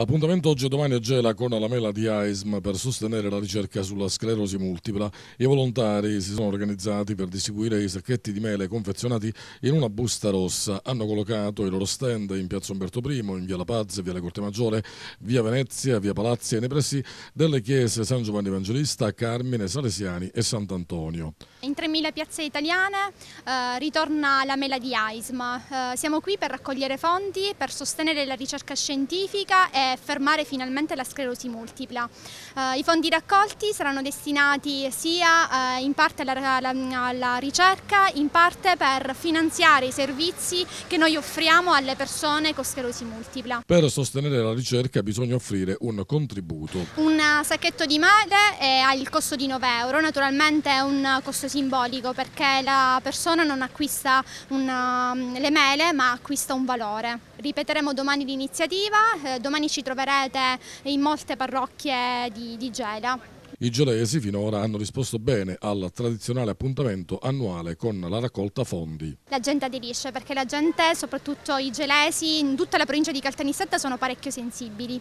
Appuntamento oggi e domani a Gela con la mela di AISM per sostenere la ricerca sulla sclerosi multipla. I volontari si sono organizzati per distribuire i sacchetti di mele confezionati in una busta rossa. Hanno collocato i loro stand in piazza Umberto I, in via La Paz, via La Corte Maggiore, via Venezia, via Palazzi e nei pressi delle chiese San Giovanni Evangelista, Carmine, Salesiani e Sant'Antonio. In 3.000 piazze italiane eh, ritorna la mela di AISM. Eh, siamo qui per raccogliere fondi, per sostenere la ricerca scientifica e fermare finalmente la sclerosi multipla. Eh, I fondi raccolti saranno destinati sia eh, in parte alla, alla, alla, ricerca, in parte per finanziare i servizi che noi offriamo alle persone con sclerosi multipla. Per sostenere la ricerca bisogna offrire un contributo. Un eh, sacchetto di mele eh, ha il costo di 9 euro, naturalmente è un costo simbolico perché la persona non acquista una, ehm, le mele ma acquista un valore ripeteremo domani l'iniziativa, eh, domani ci troverete in molte parrocchie di, di Gela. I gelesi finora hanno risposto bene al tradizionale appuntamento annuale con la raccolta fondi. La gente aderisce perché la gente, soprattutto i gelesi, in tutta la provincia di Caltanissetta sono parecchio sensibili.